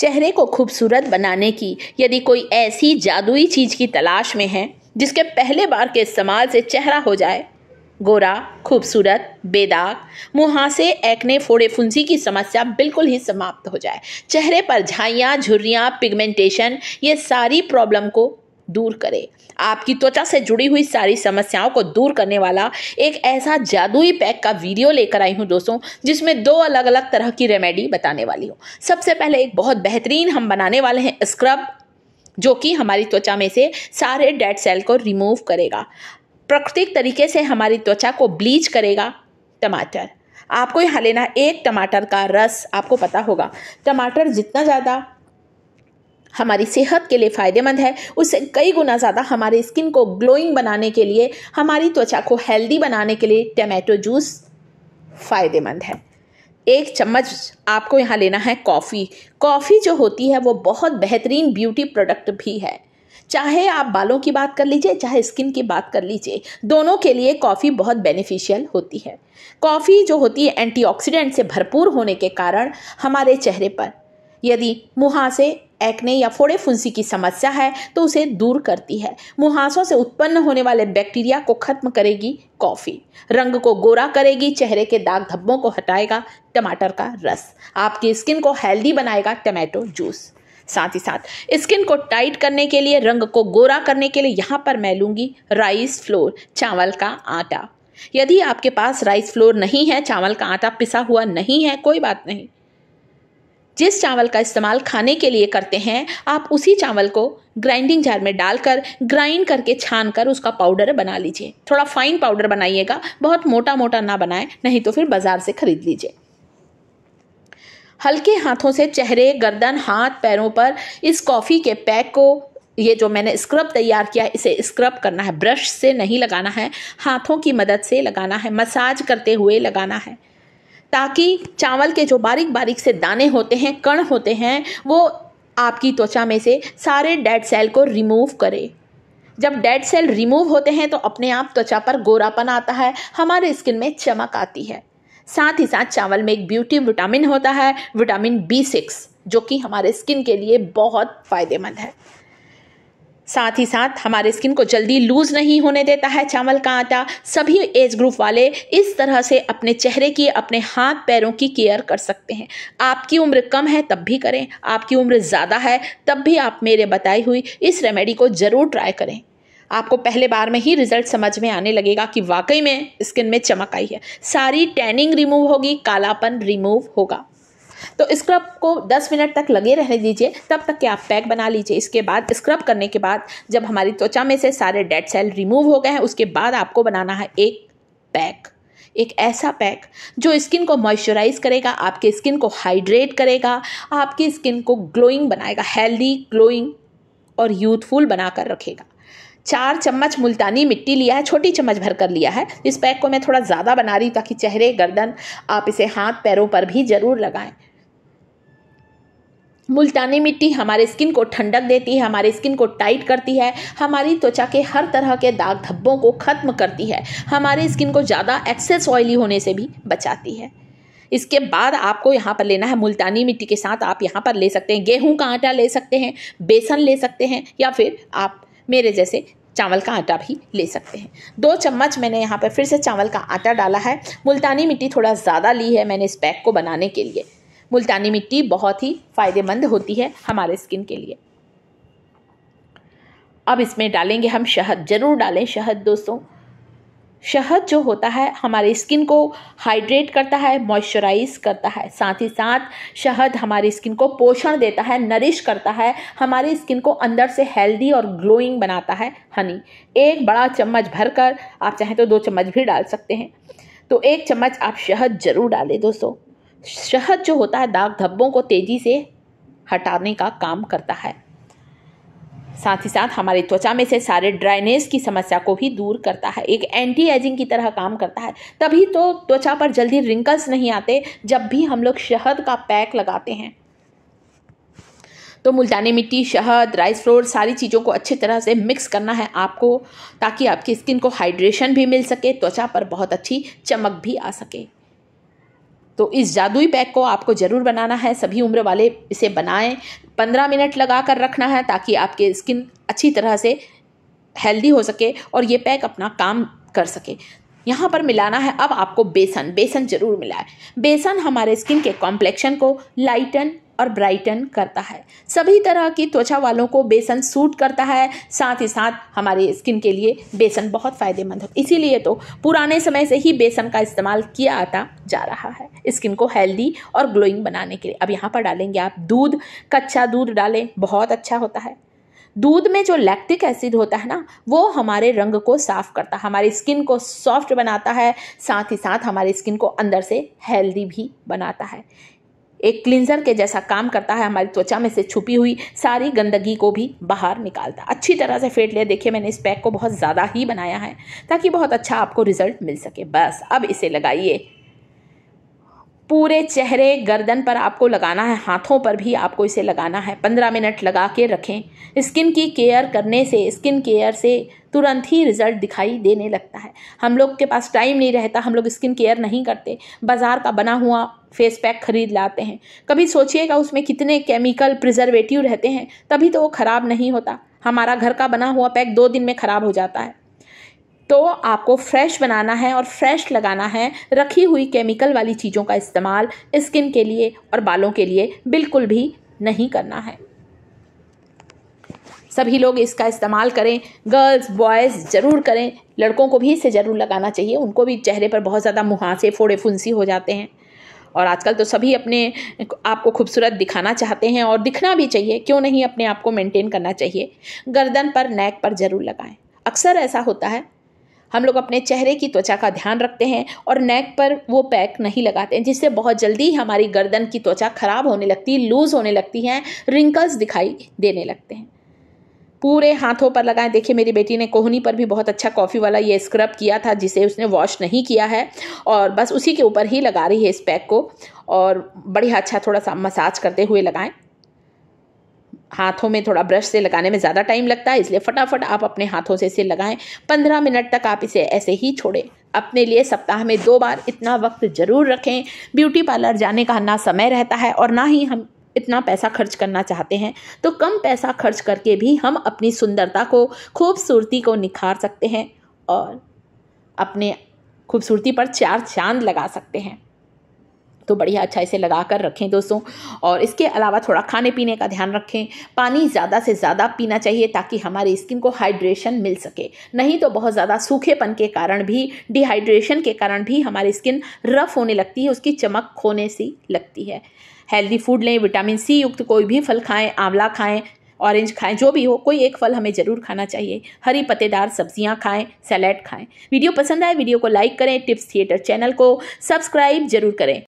चेहरे को खूबसूरत बनाने की यदि कोई ऐसी जादुई चीज़ की तलाश में है जिसके पहले बार के इस्तेमाल से चेहरा हो जाए गोरा खूबसूरत बेदाग मुहासे एक्ने फोड़े फुंसी की समस्या बिल्कुल ही समाप्त हो जाए चेहरे पर झाइयाँ झुर्रियाँ पिगमेंटेशन ये सारी प्रॉब्लम को दूर करे आपकी त्वचा से जुड़ी हुई सारी समस्याओं को दूर करने वाला एक ऐसा जादुई पैक का वीडियो लेकर आई हूँ दोस्तों जिसमें दो अलग अलग तरह की रेमेडी बताने वाली हूँ सबसे पहले एक बहुत बेहतरीन हम बनाने वाले हैं स्क्रब जो कि हमारी त्वचा में से सारे डेड सेल को रिमूव करेगा प्राकृतिक तरीके से हमारी त्वचा को ब्लीच करेगा टमाटर आपको यहाँ लेना एक टमाटर का रस आपको पता होगा टमाटर जितना ज़्यादा हमारी सेहत के लिए फ़ायदेमंद है उससे कई गुना ज़्यादा हमारे स्किन को ग्लोइंग बनाने के लिए हमारी त्वचा को हेल्दी बनाने के लिए टमेटो जूस फ़ायदेमंद है एक चम्मच आपको यहाँ लेना है कॉफ़ी कॉफ़ी जो होती है वो बहुत बेहतरीन ब्यूटी प्रोडक्ट भी है चाहे आप बालों की बात कर लीजिए चाहे स्किन की बात कर लीजिए दोनों के लिए कॉफ़ी बहुत बेनिफिशियल होती है कॉफ़ी जो होती है एंटीऑक्सीडेंट से भरपूर होने के कारण हमारे चेहरे पर यदि मुहासे से एक्ने या फोड़े फुंसी की समस्या है तो उसे दूर करती है मुहासों से उत्पन्न होने वाले बैक्टीरिया को खत्म करेगी कॉफ़ी रंग को गोरा करेगी चेहरे के दाग धब्बों को हटाएगा टमाटर का रस आपकी स्किन को हेल्दी बनाएगा टमाटो जूस साथ ही साथ स्किन को टाइट करने के लिए रंग को गोरा करने के लिए यहाँ पर मैं लूँगी राइस फ्लोर चावल का आटा यदि आपके पास राइस फ्लोर नहीं है चावल का आटा पिसा हुआ नहीं है कोई बात नहीं जिस चावल का इस्तेमाल खाने के लिए करते हैं आप उसी चावल को ग्राइंडिंग जार में डालकर ग्राइंड करके छान कर उसका पाउडर बना लीजिए थोड़ा फाइन पाउडर बनाइएगा बहुत मोटा मोटा ना बनाए नहीं तो फिर बाज़ार से ख़रीद लीजिए हल्के हाथों से चेहरे गर्दन हाथ पैरों पर इस कॉफ़ी के पैक को ये जो मैंने स्क्रब तैयार किया है इसे स्क्रब करना है ब्रश से नहीं लगाना है हाथों की मदद से लगाना है मसाज करते हुए लगाना है ताकि चावल के जो बारीक बारीक से दाने होते हैं कण होते हैं वो आपकी त्वचा में से सारे डेड सेल को रिमूव करे जब डेड सेल रिमूव होते हैं तो अपने आप त्वचा पर गोरापन आता है हमारे स्किन में चमक आती है साथ ही साथ चावल में एक ब्यूटी विटामिन होता है विटामिन बी सिक्स जो कि हमारे स्किन के लिए बहुत फ़ायदेमंद है साथ ही साथ हमारे स्किन को जल्दी लूज नहीं होने देता है चावल का आटा सभी एज ग्रुप वाले इस तरह से अपने चेहरे की अपने हाथ पैरों की केयर कर सकते हैं आपकी उम्र कम है तब भी करें आपकी उम्र ज़्यादा है तब भी आप मेरे बताई हुई इस रेमेडी को ज़रूर ट्राई करें आपको पहले बार में ही रिजल्ट समझ में आने लगेगा कि वाकई में स्किन में चमक आई है सारी टैनिंग रिमूव होगी कालापन रिमूव होगा तो स्क्रब को 10 मिनट तक लगे रहने दीजिए तब तक के आप पैक बना लीजिए इसके बाद स्क्रब करने के बाद जब हमारी त्वचा में से सारे डेड सेल रिमूव हो गए हैं उसके बाद आपको बनाना है एक पैक एक ऐसा पैक जो स्किन को मॉइस्चराइज करेगा आपके स्किन को हाइड्रेट करेगा आपकी स्किन को ग्लोइंग बनाएगा हेल्दी ग्लोइंग और यूथफुल बनाकर रखेगा चार चम्मच मुल्तानी मिट्टी लिया है छोटी चम्मच भर कर लिया है इस पैक को मैं थोड़ा ज़्यादा बना रही हूँ ताकि चेहरे गर्दन आप इसे हाथ पैरों पर भी ज़रूर लगाएं मुल्तानी मिट्टी हमारे स्किन को ठंडक देती है हमारे स्किन को टाइट करती है हमारी त्वचा के हर तरह के दाग धब्बों को ख़त्म करती है हमारे स्किन को ज़्यादा एक्सेस ऑयली होने से भी बचाती है इसके बाद आपको यहाँ पर लेना है मुल्तानी मिट्टी के साथ आप यहाँ पर ले सकते हैं गेहूं का आटा ले सकते हैं बेसन ले सकते हैं या फिर आप मेरे जैसे चावल का आटा भी ले सकते हैं दो चम्मच मैंने यहाँ पर फिर से चावल का आटा डाला है मुल्तानी मिट्टी थोड़ा ज़्यादा ली है मैंने इस पैक को बनाने के लिए मुल्तानी मिट्टी बहुत ही फ़ायदेमंद होती है हमारे स्किन के लिए अब इसमें डालेंगे हम शहद ज़रूर डालें शहद दोस्तों शहद जो होता है हमारे स्किन को हाइड्रेट करता है मॉइस्चराइज करता है साथ ही साथ शहद हमारी स्किन को पोषण देता है नरिश करता है हमारी स्किन को अंदर से हेल्दी और ग्लोइंग बनाता है हनी एक बड़ा चम्मच भरकर आप चाहें तो दो चम्मच भी डाल सकते हैं तो एक चम्मच आप शहद ज़रूर डालें दोस्तों शहद जो होता है दाग धब्बों को तेज़ी से हटाने का काम करता है साथ ही साथ हमारी त्वचा में से सारे ड्राइनेस की समस्या को भी दूर करता है एक एंटी एजिंग की तरह काम करता है तभी तो त्वचा पर जल्दी रिंकल्स नहीं आते जब भी हम लोग शहद का पैक लगाते हैं तो मुल्तानी मिट्टी शहद राइस फ्लोर सारी चीज़ों को अच्छी तरह से मिक्स करना है आपको ताकि आपकी स्किन को हाइड्रेशन भी मिल सके त्वचा पर बहुत अच्छी चमक भी आ सके तो इस जादुई पैक को आपको ज़रूर बनाना है सभी उम्र वाले इसे बनाएं पंद्रह मिनट लगा कर रखना है ताकि आपके स्किन अच्छी तरह से हेल्दी हो सके और ये पैक अपना काम कर सके यहाँ पर मिलाना है अब आपको बेसन बेसन ज़रूर मिलाए बेसन हमारे स्किन के कॉम्प्लेक्शन को लाइटन और ब्राइटन करता है सभी तरह की त्वचा वालों को बेसन सूट करता है साथ ही साथ हमारे स्किन के लिए बेसन बहुत फ़ायदेमंद हो इसीलिए तो पुराने समय से ही बेसन का इस्तेमाल किया आता जा रहा है स्किन को हेल्दी और ग्लोइंग बनाने के लिए अब यहाँ पर डालेंगे आप दूध कच्चा दूध डालें बहुत अच्छा होता है दूध में जो लैक्टिक एसिड होता है ना वो हमारे रंग को साफ करता है हमारी स्किन को सॉफ्ट बनाता है साथ ही साथ हमारी स्किन को अंदर से हेल्दी भी बनाता है एक क्लिनजर के जैसा काम करता है हमारी त्वचा में से छुपी हुई सारी गंदगी को भी बाहर निकालता अच्छी तरह से फेट लिया देखिए मैंने इस पैक को बहुत ज़्यादा ही बनाया है ताकि बहुत अच्छा आपको रिजल्ट मिल सके बस अब इसे लगाइए पूरे चेहरे गर्दन पर आपको लगाना है हाथों पर भी आपको इसे लगाना है पंद्रह मिनट लगा के रखें स्किन की केयर करने से स्किन केयर से तुरंत ही रिजल्ट दिखाई देने लगता है हम लोग के पास टाइम नहीं रहता हम लोग स्किन केयर नहीं करते बाज़ार का बना हुआ फेस पैक खरीद लाते हैं कभी सोचिएगा उसमें कितने केमिकल प्रिजर्वेटिव रहते हैं तभी तो वो ख़राब नहीं होता हमारा घर का बना हुआ पैक दो दिन में ख़राब हो जाता है तो आपको फ्रेश बनाना है और फ्रेश लगाना है रखी हुई केमिकल वाली चीज़ों का इस्तेमाल स्किन के लिए और बालों के लिए बिल्कुल भी नहीं करना है सभी लोग इसका इस्तेमाल करें गर्ल्स बॉयज़ ज़रूर करें लड़कों को भी इसे ज़रूर लगाना चाहिए उनको भी चेहरे पर बहुत ज़्यादा मुहासे फोड़े फुंसी हो जाते हैं और आजकल तो सभी अपने आप को खूबसूरत दिखाना चाहते हैं और दिखना भी चाहिए क्यों नहीं अपने आप को मेंटेन करना चाहिए गर्दन पर नेक पर ज़रूर लगाएं अक्सर ऐसा होता है हम लोग अपने चेहरे की त्वचा का ध्यान रखते हैं और नेक पर वो पैक नहीं लगाते हैं जिससे बहुत जल्दी हमारी गर्दन की त्वचा खराब होने लगती लूज़ होने लगती है रिंकल्स दिखाई देने लगते हैं पूरे हाथों पर लगाएं देखिए मेरी बेटी ने कोहनी पर भी बहुत अच्छा कॉफ़ी वाला ये स्क्रब किया था जिसे उसने वॉश नहीं किया है और बस उसी के ऊपर ही लगा रही है इस पैक को और बढ़िया अच्छा थोड़ा सा मसाज करते हुए लगाएं हाथों में थोड़ा ब्रश से लगाने में ज़्यादा टाइम लगता है इसलिए फटाफट आप अपने हाथों से इसे लगाएं पंद्रह मिनट तक आप इसे ऐसे ही छोड़ें अपने लिए सप्ताह में दो बार इतना वक्त ज़रूर रखें ब्यूटी पार्लर जाने का ना समय रहता है और ना ही हम इतना पैसा खर्च करना चाहते हैं तो कम पैसा खर्च करके भी हम अपनी सुंदरता को खूबसूरती को निखार सकते हैं और अपने खूबसूरती पर चार चांद लगा सकते हैं तो बढ़िया अच्छा इसे लगा कर रखें दोस्तों और इसके अलावा थोड़ा खाने पीने का ध्यान रखें पानी ज़्यादा से ज़्यादा पीना चाहिए ताकि हमारी स्किन को हाइड्रेशन मिल सके नहीं तो बहुत ज़्यादा सूखेपन के कारण भी डिहाइड्रेशन के कारण भी हमारी स्किन रफ़ होने लगती है उसकी चमक खोने सी लगती है हेल्दी फूड लें विटामिन सी युक्त कोई भी फल खाएं आंवला खाएं ऑरेंज खाएं जो भी हो कोई एक फल हमें ज़रूर खाना चाहिए हरी पत्तेदार सब्जियां खाएं सैलेड खाएं वीडियो पसंद आए वीडियो को लाइक करें टिप्स थिएटर चैनल को सब्सक्राइब जरूर करें